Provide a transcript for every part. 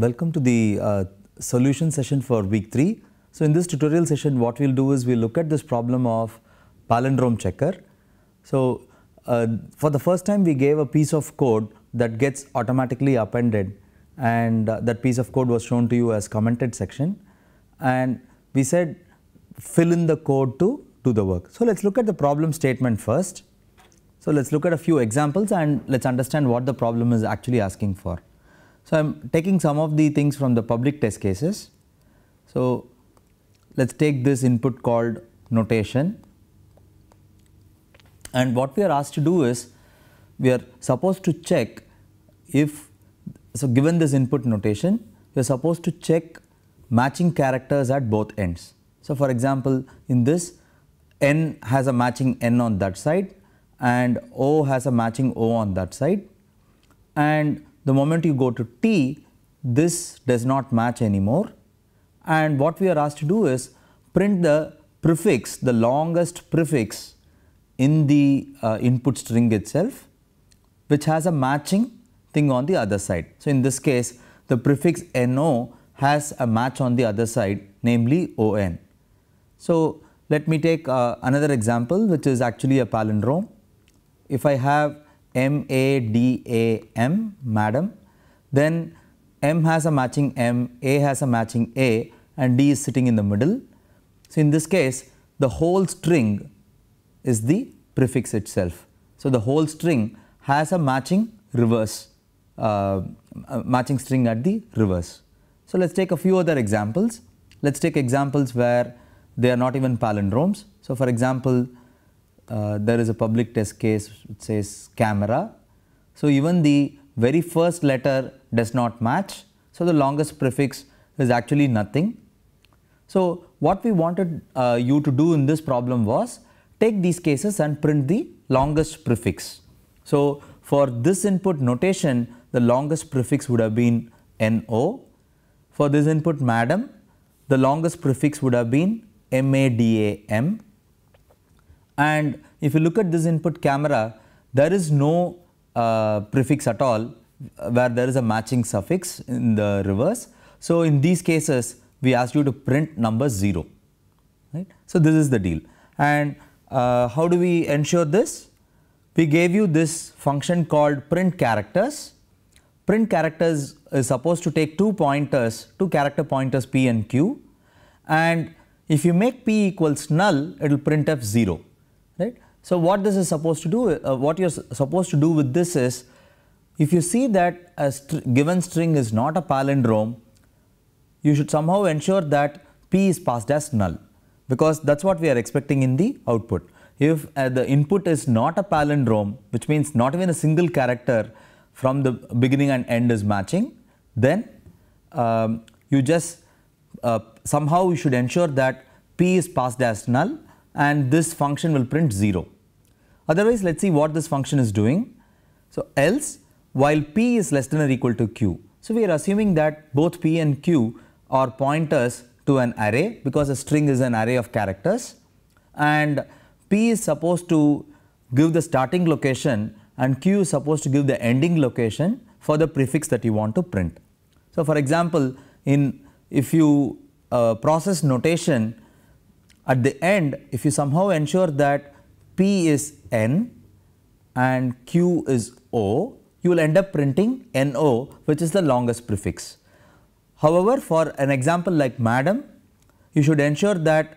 Welcome to the uh, solution session for week 3. So in this tutorial session what we'll do is we'll look at this problem of palindrome checker. So uh, for the first time we gave a piece of code that gets automatically appended and uh, that piece of code was shown to you as commented section and we said fill in the code to do the work. So let's look at the problem statement first. So let's look at a few examples and let's understand what the problem is actually asking for. So, I am taking some of the things from the public test cases. So, let us take this input called notation and what we are asked to do is we are supposed to check if so given this input notation we are supposed to check matching characters at both ends. So, for example, in this n has a matching n on that side and o has a matching o on that side and the moment you go to t, this does not match anymore. And what we are asked to do is print the prefix, the longest prefix in the uh, input string itself, which has a matching thing on the other side. So, in this case, the prefix NO has a match on the other side, namely ON. So, let me take uh, another example, which is actually a palindrome. If I have M A D A M, madam. Then M has a matching M, A has a matching A and D is sitting in the middle. So, in this case the whole string is the prefix itself. So, the whole string has a matching reverse, uh, matching string at the reverse. So, let us take a few other examples. Let us take examples where they are not even palindromes. So, for example, uh, there is a public test case which says camera. So even the very first letter does not match. So the longest prefix is actually nothing. So what we wanted uh, you to do in this problem was take these cases and print the longest prefix. So for this input notation, the longest prefix would have been NO. For this input madam, the longest prefix would have been MADAM. And if you look at this input camera, there is no uh, prefix at all uh, where there is a matching suffix in the reverse. So in these cases, we ask you to print number 0. Right? So this is the deal. And uh, how do we ensure this? We gave you this function called print characters. Print characters is supposed to take two pointers, two character pointers p and q. And if you make p equals null, it will print f 0 right. So what this is supposed to do, uh, what you're supposed to do with this is, if you see that a given string is not a palindrome, you should somehow ensure that p is passed as null because that's what we are expecting in the output. If uh, the input is not a palindrome, which means not even a single character from the beginning and end is matching, then um, you just uh, somehow you should ensure that p is passed as null and this function will print 0. Otherwise, let us see what this function is doing. So, else while p is less than or equal to q. So, we are assuming that both p and q are pointers to an array because a string is an array of characters and p is supposed to give the starting location and q is supposed to give the ending location for the prefix that you want to print. So, for example, in if you uh, process notation at the end, if you somehow ensure that P is N and Q is O, you will end up printing NO, which is the longest prefix. However, for an example like madam, you should ensure that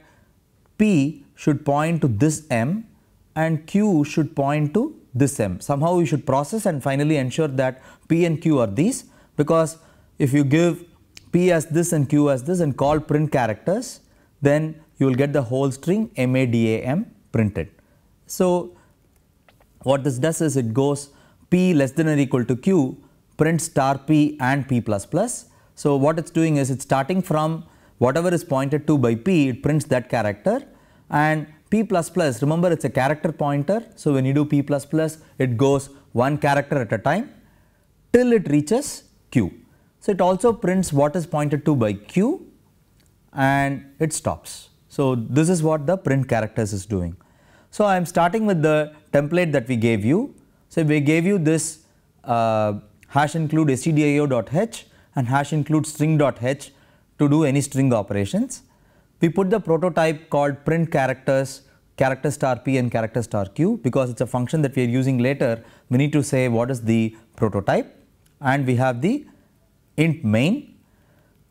P should point to this M and Q should point to this M. Somehow you should process and finally ensure that P and Q are these because if you give P as this and Q as this and call print characters, then you will get the whole string MADAM printed. So, what this does is it goes P less than or equal to Q print star P and P++. plus plus. So, what it is doing is it is starting from whatever is pointed to by P it prints that character and P++ plus plus. remember it is a character pointer. So, when you do P++ plus, it goes one character at a time till it reaches Q. So, it also prints what is pointed to by Q and it stops. So this is what the print characters is doing. So I am starting with the template that we gave you. So we gave you this uh, hash include stdio.h and hash include string.h to do any string operations. We put the prototype called print characters character star p and character star q because it's a function that we are using later we need to say what is the prototype and we have the int main.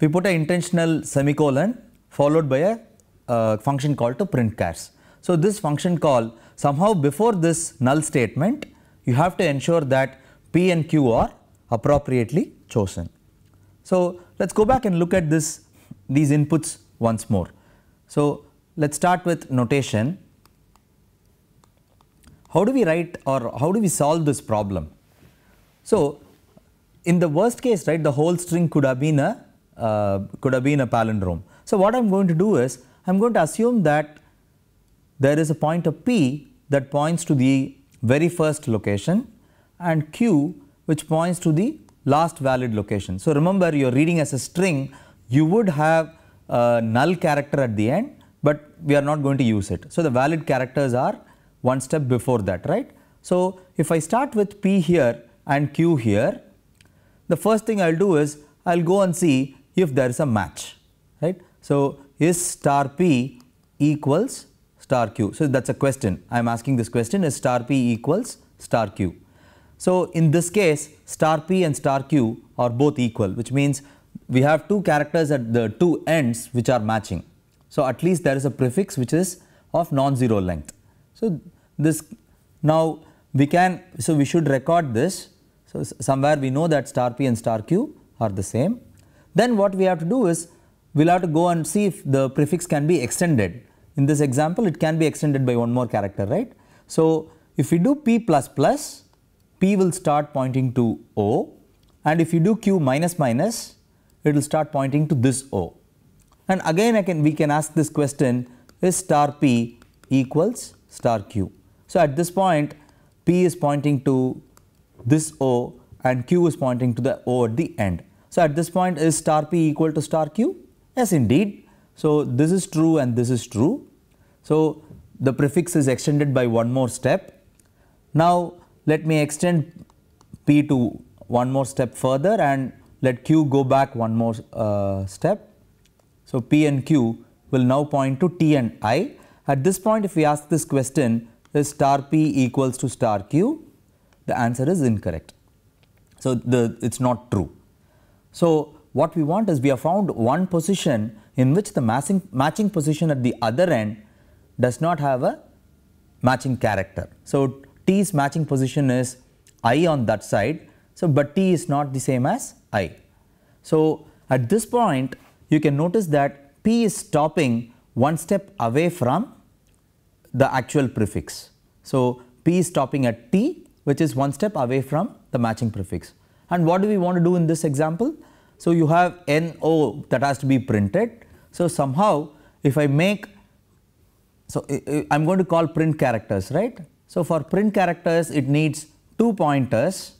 We put an intentional semicolon followed by a uh, function call to print cars. So, this function call somehow before this null statement you have to ensure that P and Q are appropriately chosen. So, let us go back and look at this these inputs once more. So, let us start with notation. How do we write or how do we solve this problem? So, in the worst case right the whole string could have been a uh, could have been a palindrome. So, what I am going to do is I am going to assume that there is a pointer P that points to the very first location and Q which points to the last valid location. So, remember you are reading as a string you would have a null character at the end, but we are not going to use it. So, the valid characters are one step before that right. So, if I start with P here and Q here the first thing I will do is I will go and see if there is a match right. So, is star p equals star q. So that's a question. I am asking this question is star p equals star q. So in this case star p and star q are both equal which means we have two characters at the two ends which are matching. So at least there is a prefix which is of non-zero length. So this now we can so we should record this. So somewhere we know that star p and star q are the same. Then what we have to do is we will have to go and see if the prefix can be extended. In this example, it can be extended by one more character, right? So, if we do P plus plus, P will start pointing to O and if you do Q minus minus, it will start pointing to this O. And again I can, we can ask this question is star P equals star Q. So, at this point P is pointing to this O and Q is pointing to the O at the end. So, at this point is star P equal to star Q? Yes, indeed. So, this is true and this is true. So, the prefix is extended by one more step. Now, let me extend P to one more step further and let Q go back one more uh, step. So, P and Q will now point to T and I. At this point, if we ask this question, is star P equals to star Q? The answer is incorrect. So, the it is not true. So, what we want is we have found one position in which the matching, matching position at the other end does not have a matching character. So, t's matching position is i on that side. So, but t is not the same as i. So, at this point you can notice that p is stopping one step away from the actual prefix. So, p is stopping at t which is one step away from the matching prefix. And what do we want to do in this example? So, you have NO that has to be printed. So, somehow if I make, so I am going to call print characters, right. So, for print characters it needs two pointers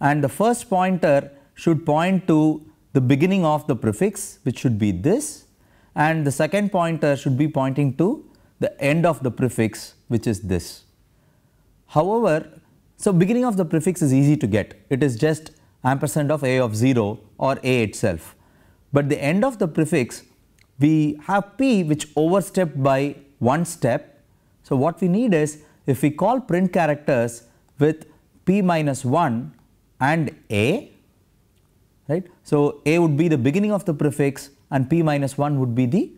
and the first pointer should point to the beginning of the prefix which should be this and the second pointer should be pointing to the end of the prefix which is this. However, so beginning of the prefix is easy to get, it is just ampersand of a of 0 or a itself. But the end of the prefix we have p which overstepped by one step. So what we need is if we call print characters with p minus 1 and a right. So a would be the beginning of the prefix and p minus 1 would be the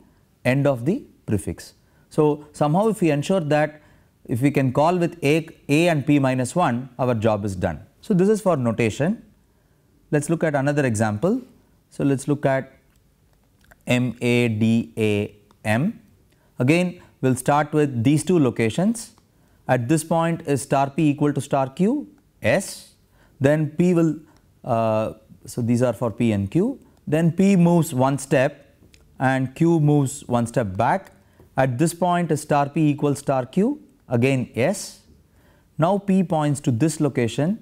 end of the prefix. So somehow if we ensure that if we can call with a, a and p minus 1 our job is done. So this is for notation. Let us look at another example. So, let us look at MADAM. Again, we will start with these two locations. At this point is star P equal to star Q? S. Then P will, uh, so these are for P and Q. Then P moves one step and Q moves one step back. At this point is star P equals star Q? Again S. Now P points to this location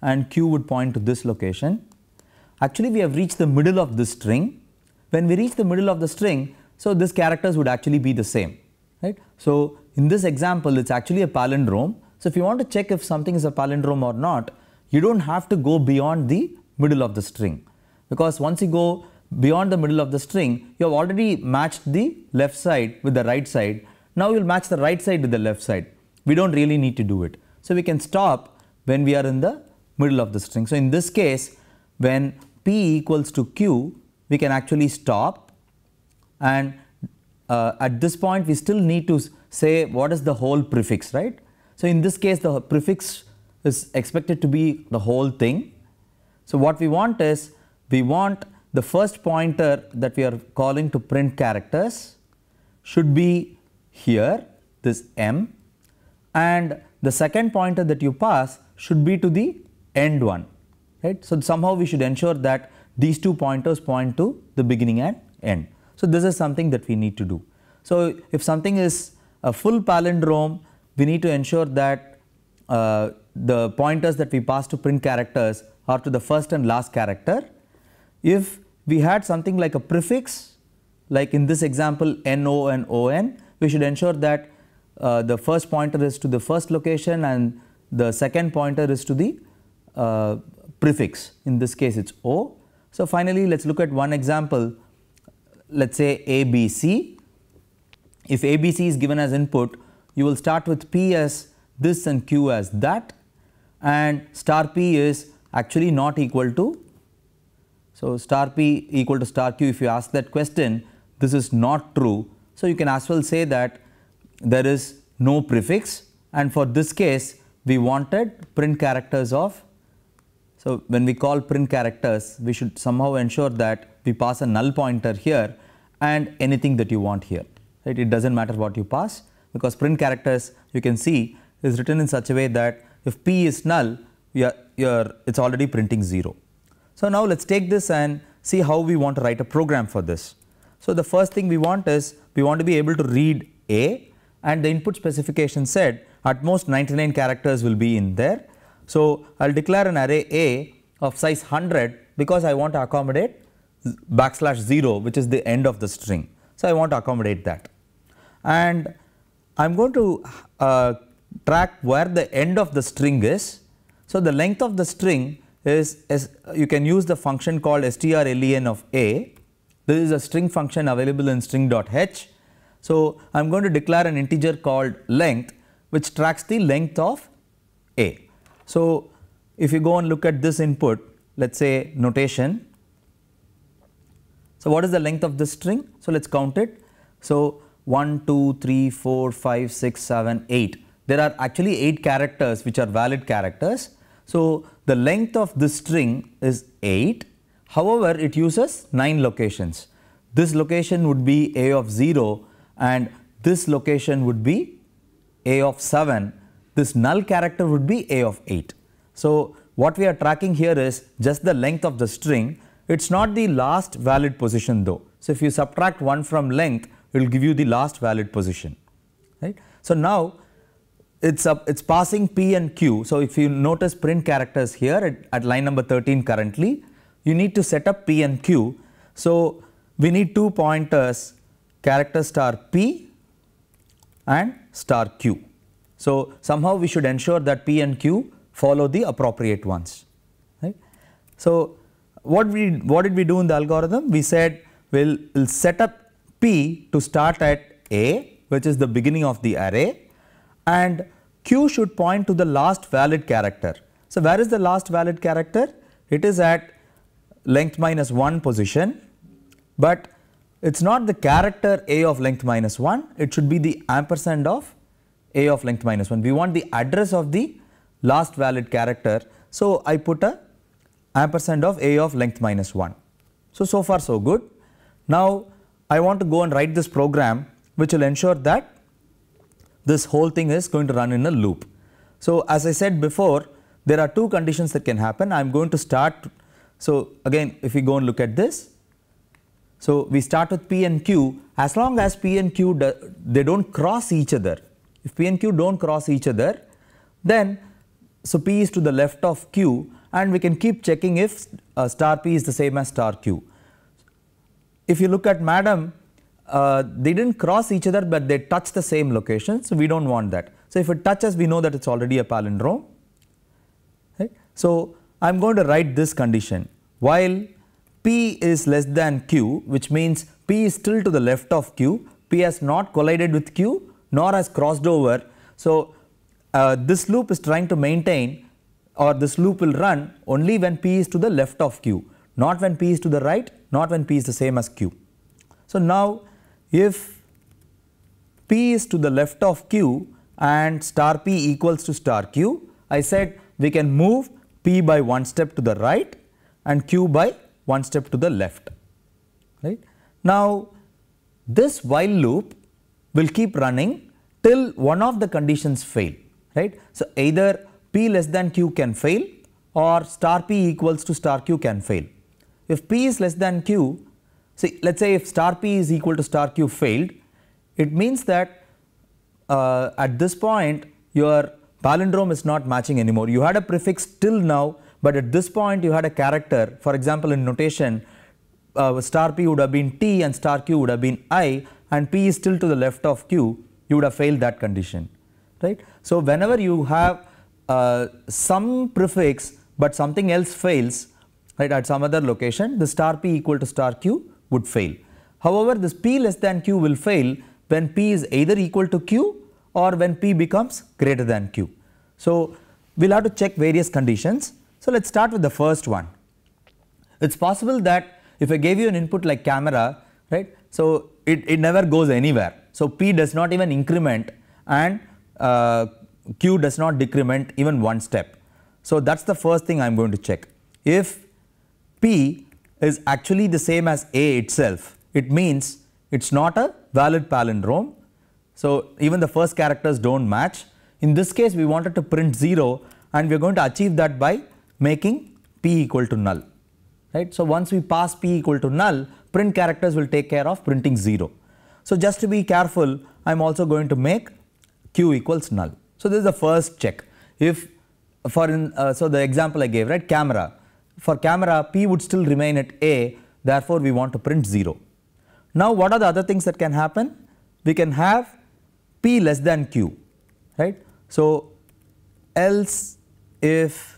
and q would point to this location. Actually we have reached the middle of this string. When we reach the middle of the string, so these characters would actually be the same, right. So in this example it's actually a palindrome. So if you want to check if something is a palindrome or not, you don't have to go beyond the middle of the string because once you go beyond the middle of the string, you have already matched the left side with the right side. Now you will match the right side with the left side. We do not really need to do it. So we can stop when we are in the middle of the string. So, in this case when P equals to Q we can actually stop and uh, at this point we still need to say what is the whole prefix right. So, in this case the prefix is expected to be the whole thing. So, what we want is we want the first pointer that we are calling to print characters should be here this m and the second pointer that you pass should be to the end one, right. So, somehow we should ensure that these two pointers point to the beginning and end. So, this is something that we need to do. So, if something is a full palindrome, we need to ensure that uh, the pointers that we pass to print characters are to the first and last character. If we had something like a prefix, like in this example NO and ON, we should ensure that uh, the first pointer is to the first location and the second pointer is to the uh, prefix. In this case, it's O. So finally, let's look at one example. Let's say ABC. If ABC is given as input, you will start with P as this and Q as that and star P is actually not equal to. So star P equal to star Q if you ask that question, this is not true. So you can as well say that there is no prefix and for this case, we wanted print characters of so when we call print characters, we should somehow ensure that we pass a null pointer here and anything that you want here. Right? It doesn't matter what you pass because print characters you can see is written in such a way that if p is null, you're, you're, it's already printing 0. So now let's take this and see how we want to write a program for this. So the first thing we want is we want to be able to read A and the input specification said at most 99 characters will be in there so, I will declare an array A of size 100 because I want to accommodate backslash 0 which is the end of the string. So, I want to accommodate that and I am going to uh, track where the end of the string is. So, the length of the string is, is you can use the function called strlen of A. This is a string function available in string.h. So, I am going to declare an integer called length which tracks the length of A. So, if you go and look at this input, let us say notation. So, what is the length of this string? So, let us count it. So, 1, 2, 3, 4, 5, 6, 7, 8. There are actually 8 characters which are valid characters. So, the length of this string is 8. However, it uses 9 locations. This location would be A of 0 and this location would be A of 7 this null character would be A of 8. So what we are tracking here is just the length of the string. It's not the last valid position though. So if you subtract 1 from length, it will give you the last valid position, right. So now it's a, it's passing p and q. So if you notice print characters here at, at, line number 13 currently, you need to set up p and q. So we need two pointers character star p and star q. So somehow we should ensure that P and Q follow the appropriate ones. Right? So what we what did we do in the algorithm? We said we'll, we'll set up P to start at A, which is the beginning of the array, and Q should point to the last valid character. So where is the last valid character? It is at length minus 1 position, but it is not the character A of length minus 1, it should be the ampersand of a of length minus 1. We want the address of the last valid character. So, I put a ampersand of a of length minus 1. So, so far so good. Now, I want to go and write this program which will ensure that this whole thing is going to run in a loop. So, as I said before there are two conditions that can happen. I am going to start. So, again if we go and look at this. So, we start with P and Q as long as P and Q do, they do not cross each other if P and Q do not cross each other, then so P is to the left of Q and we can keep checking if uh, star P is the same as star Q. If you look at madam, uh, they did not cross each other but they touch the same location, so we do not want that. So if it touches we know that it is already a palindrome. Right? So I am going to write this condition while P is less than Q which means P is still to the left of Q, P has not collided with Q nor has crossed over. So uh, this loop is trying to maintain or this loop will run only when p is to the left of q, not when p is to the right, not when p is the same as q. So now if p is to the left of q and star p equals to star q, I said we can move p by one step to the right and q by one step to the left, right. Now this while loop will keep running till one of the conditions fail, right. So, either P less than Q can fail or star P equals to star Q can fail. If P is less than Q, see let us say if star P is equal to star Q failed, it means that uh, at this point your palindrome is not matching anymore. You had a prefix till now, but at this point you had a character. For example, in notation, uh, star p would have been t and star q would have been i and P is still to the left of Q, you would have failed that condition, right. So, whenever you have uh, some prefix but something else fails right at some other location, the star P equal to star Q would fail. However, this P less than Q will fail when P is either equal to Q or when P becomes greater than Q. So, we will have to check various conditions. So, let us start with the first one. It is possible that if I gave you an input like camera, right. So, it, it never goes anywhere. So P does not even increment and uh, Q does not decrement even one step. So that's the first thing I'm going to check. If P is actually the same as A itself, it means it's not a valid palindrome. So even the first characters don't match. In this case, we wanted to print 0 and we're going to achieve that by making P equal to null right? So once we pass p equal to null, print characters will take care of printing 0. So just to be careful, I am also going to make q equals null. So this is the first check. If for in, uh, so the example I gave, right, camera. For camera, p would still remain at a, therefore we want to print 0. Now what are the other things that can happen? We can have p less than q, right? So else if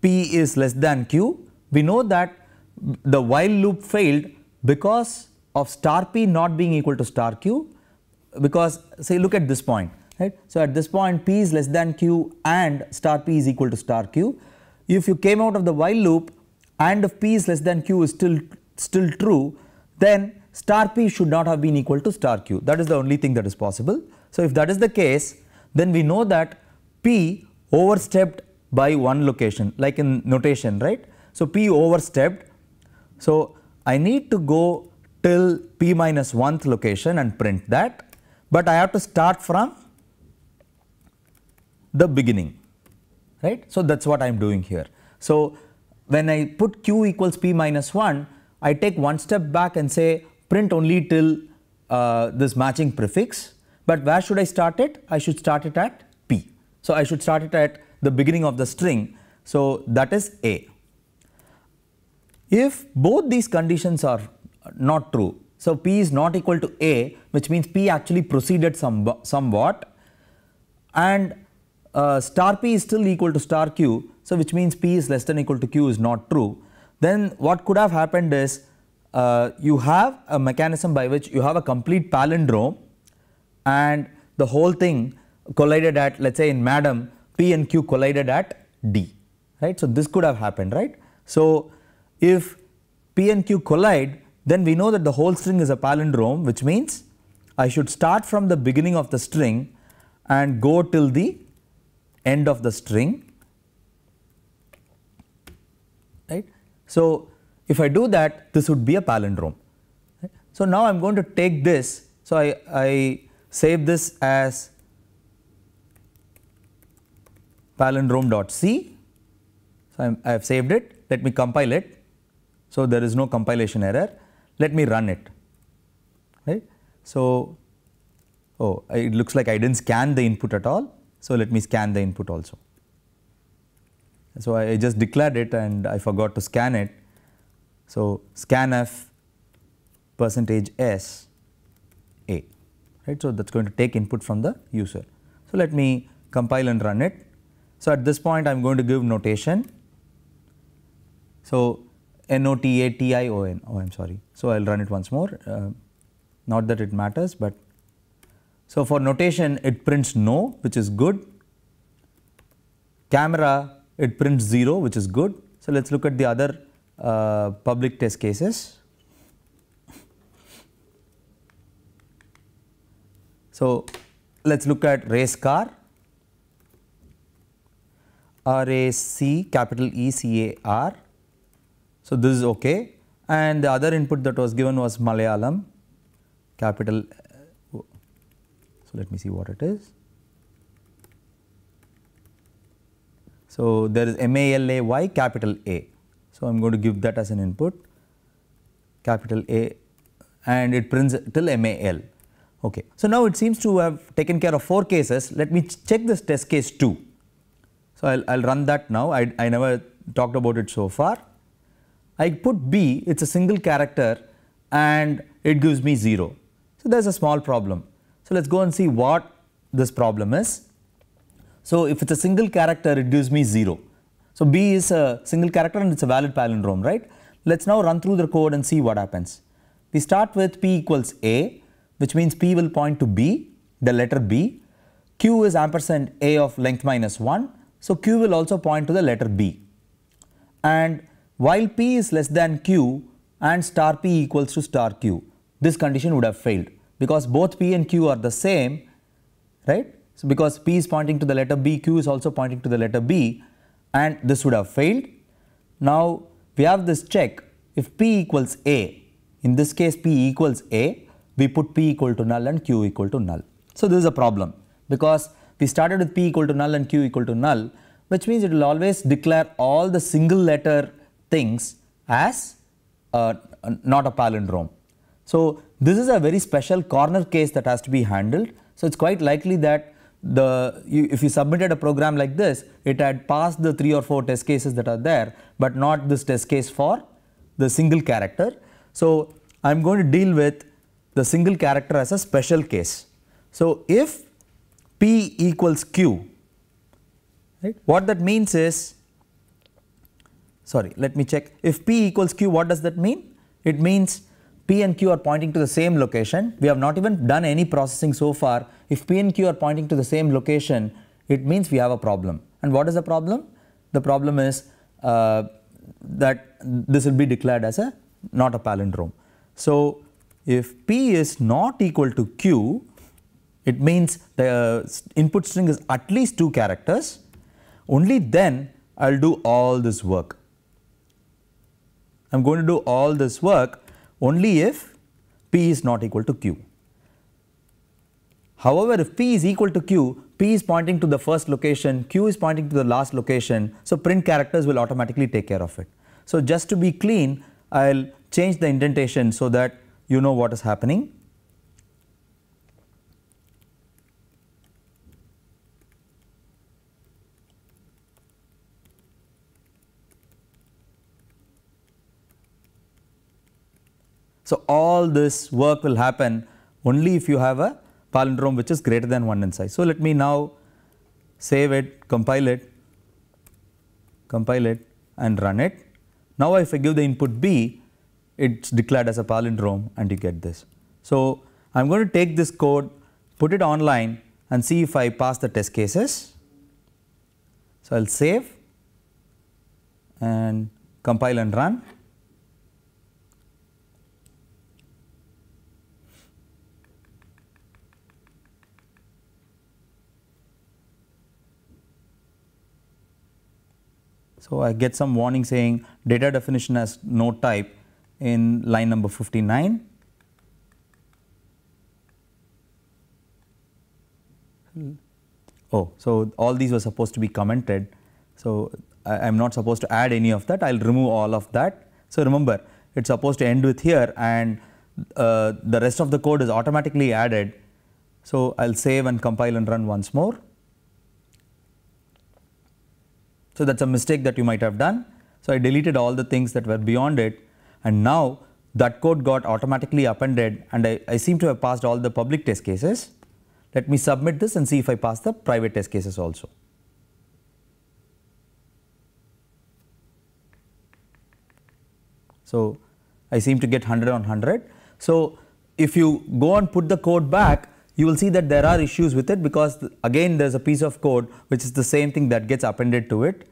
P is less than Q, we know that the while loop failed because of star P not being equal to star Q because say look at this point right. So, at this point P is less than Q and star P is equal to star Q. If you came out of the while loop and if P is less than Q is still still true then star P should not have been equal to star Q that is the only thing that is possible. So, if that is the case then we know that P overstepped by one location like in notation, right? So, p overstepped. So, I need to go till p minus 1th location and print that, but I have to start from the beginning, right. So, that is what I am doing here. So, when I put q equals p minus 1, I take one step back and say print only till uh, this matching prefix, but where should I start it? I should start it at p. So, I should start it at the beginning of the string. So that is A. If both these conditions are not true, so P is not equal to A which means P actually proceeded some, somewhat and uh, star P is still equal to star Q, so which means P is less than equal to Q is not true, then what could have happened is uh, you have a mechanism by which you have a complete palindrome and the whole thing collided at let us say in madam P and Q collided at D, right? So this could have happened, right? So if P and Q collide, then we know that the whole string is a palindrome, which means I should start from the beginning of the string and go till the end of the string, right? So if I do that, this would be a palindrome. Right? So now I'm going to take this. So I, I save this as palindrome.c. So I have saved it. Let me compile it. So there is no compilation error. Let me run it. Right. So oh, it looks like I didn't scan the input at all. So let me scan the input also. So I, I just declared it and I forgot to scan it. So scanf percentage s a, right? So that's going to take input from the user. So let me compile and run it. So, at this point I am going to give notation. So, N-O-T-A-T-I-O-N, oh I am sorry. So, I will run it once more, uh, not that it matters but. So, for notation it prints no which is good, camera it prints 0 which is good. So, let us look at the other uh, public test cases. So, let us look at race car. R-A-C, capital E-C-A-R. So this is okay. And the other input that was given was Malayalam, capital. So let me see what it is. So there is M-A-L-A-Y, capital A. So I am going to give that as an input, capital A and it prints till MAL. Okay. So now it seems to have taken care of 4 cases. Let me check this test case 2. So, I will I'll run that now, I, I never talked about it so far. I put B, it is a single character and it gives me 0. So, there is a small problem. So, let us go and see what this problem is. So, if it is a single character it gives me 0. So, B is a single character and it is a valid palindrome right. Let us now run through the code and see what happens. We start with P equals A which means P will point to B the letter B. Q is ampersand A of length minus 1 so Q will also point to the letter B. And while P is less than Q and star P equals to star Q, this condition would have failed because both P and Q are the same, right? So because P is pointing to the letter B, Q is also pointing to the letter B and this would have failed. Now we have this check if P equals A, in this case P equals A, we put P equal to null and Q equal to null. So this is a problem because we started with P equal to null and Q equal to null, which means it will always declare all the single letter things as uh, not a palindrome. So, this is a very special corner case that has to be handled. So, it is quite likely that the you, if you submitted a program like this, it had passed the 3 or 4 test cases that are there, but not this test case for the single character. So, I am going to deal with the single character as a special case. So, if P equals Q. Right? What that means is, sorry, let me check. If P equals Q, what does that mean? It means P and Q are pointing to the same location. We have not even done any processing so far. If P and Q are pointing to the same location, it means we have a problem. And what is the problem? The problem is uh, that this will be declared as a not a palindrome. So, if P is not equal to Q, it means the input string is at least two characters. Only then I will do all this work. I am going to do all this work only if P is not equal to Q. However, if P is equal to Q, P is pointing to the first location, Q is pointing to the last location. So, print characters will automatically take care of it. So, just to be clean, I will change the indentation so that you know what is happening. So all this work will happen only if you have a palindrome which is greater than 1 in size. So let me now save it, compile it, compile it and run it. Now if I give the input B, it's declared as a palindrome and you get this. So I'm going to take this code, put it online and see if I pass the test cases. So I'll save and compile and run. So I get some warning saying data definition has no type in line number 59. Oh, so all these were supposed to be commented. So I am not supposed to add any of that, I will remove all of that. So remember it is supposed to end with here and uh, the rest of the code is automatically added. So I will save and compile and run once more. So that's a mistake that you might have done. So I deleted all the things that were beyond it and now that code got automatically appended and I, I seem to have passed all the public test cases. Let me submit this and see if I pass the private test cases also. So I seem to get 100 on 100. So if you go and put the code back, you will see that there are issues with it because again there is a piece of code which is the same thing that gets appended to it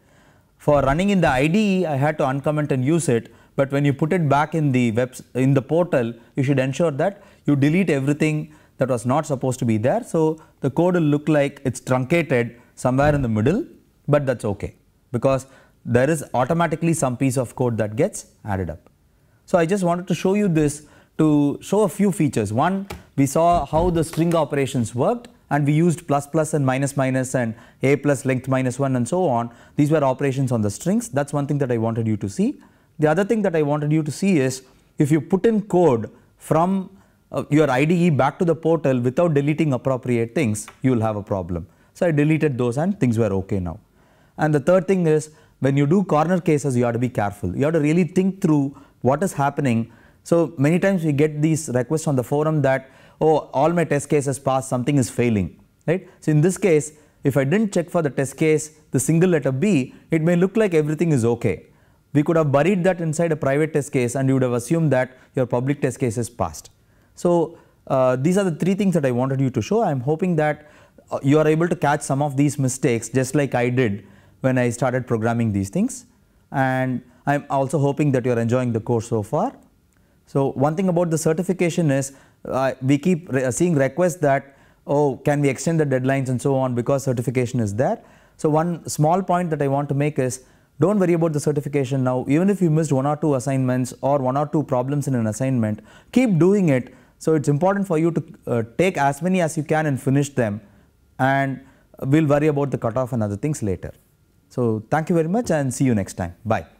for running in the IDE, I had to uncomment and use it. But when you put it back in the web, in the portal, you should ensure that you delete everything that was not supposed to be there. So the code will look like it's truncated somewhere in the middle, but that's okay because there is automatically some piece of code that gets added up. So I just wanted to show you this to show a few features. One, we saw how the string operations worked and we used plus plus and minus minus and a plus length minus 1 and so on. These were operations on the strings. That's one thing that I wanted you to see. The other thing that I wanted you to see is if you put in code from uh, your IDE back to the portal without deleting appropriate things, you will have a problem. So I deleted those and things were okay now. And the third thing is when you do corner cases, you have to be careful. You have to really think through what is happening. So many times we get these requests on the forum that oh, all my test cases passed. something is failing, right? So in this case, if I didn't check for the test case, the single letter B, it may look like everything is okay. We could have buried that inside a private test case and you would have assumed that your public test case is passed. So uh, these are the three things that I wanted you to show. I am hoping that uh, you are able to catch some of these mistakes just like I did when I started programming these things. And I am also hoping that you are enjoying the course so far. So one thing about the certification is uh, we keep re uh, seeing requests that, oh, can we extend the deadlines and so on because certification is there. So one small point that I want to make is, don't worry about the certification now. Even if you missed one or two assignments or one or two problems in an assignment, keep doing it. So it's important for you to uh, take as many as you can and finish them. And we'll worry about the cutoff and other things later. So thank you very much and see you next time. Bye.